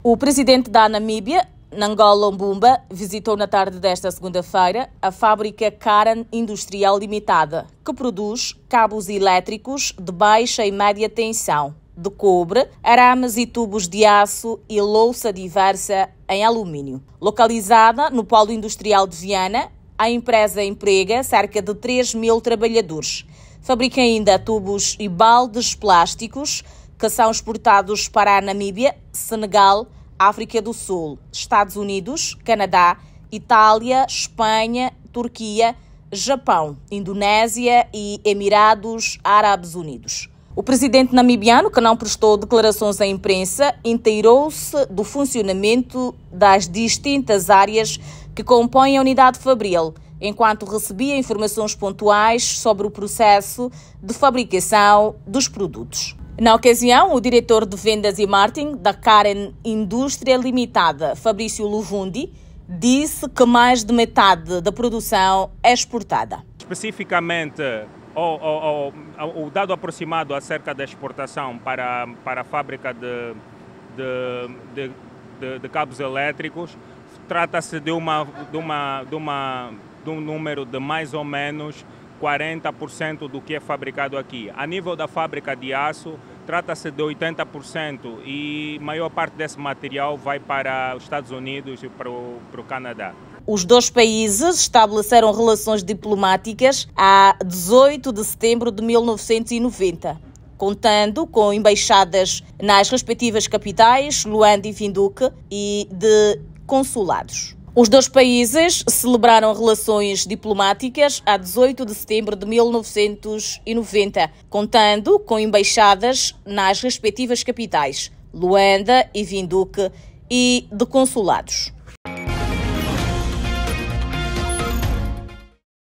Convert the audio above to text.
O presidente da Namíbia, Nangolo Mbumba, visitou na tarde desta segunda-feira a fábrica Karan Industrial Limitada, que produz cabos elétricos de baixa e média tensão, de cobre, arames e tubos de aço e louça diversa em alumínio. Localizada no Polo Industrial de Viana, a empresa emprega cerca de 3 mil trabalhadores. Fabrica ainda tubos e baldes plásticos que são exportados para a Namíbia, Senegal, África do Sul, Estados Unidos, Canadá, Itália, Espanha, Turquia, Japão, Indonésia e Emirados Árabes Unidos. O presidente namibiano, que não prestou declarações à imprensa, inteirou-se do funcionamento das distintas áreas que compõem a unidade fabril, enquanto recebia informações pontuais sobre o processo de fabricação dos produtos. Na ocasião, o diretor de vendas e marketing da Karen Indústria Limitada, Fabrício Luvundi, disse que mais de metade da produção é exportada. Especificamente, o dado aproximado acerca da exportação para, para a fábrica de, de, de, de cabos elétricos trata-se de, uma, de, uma, de, uma, de um número de mais ou menos 40% do que é fabricado aqui. A nível da fábrica de aço, trata-se de 80% e maior parte desse material vai para os Estados Unidos e para o, para o Canadá. Os dois países estabeleceram relações diplomáticas a 18 de setembro de 1990, contando com embaixadas nas respectivas capitais, Luanda e Vinduque, e de consulados. Os dois países celebraram relações diplomáticas a 18 de setembro de 1990, contando com embaixadas nas respectivas capitais, Luanda e Vinduque, e de consulados.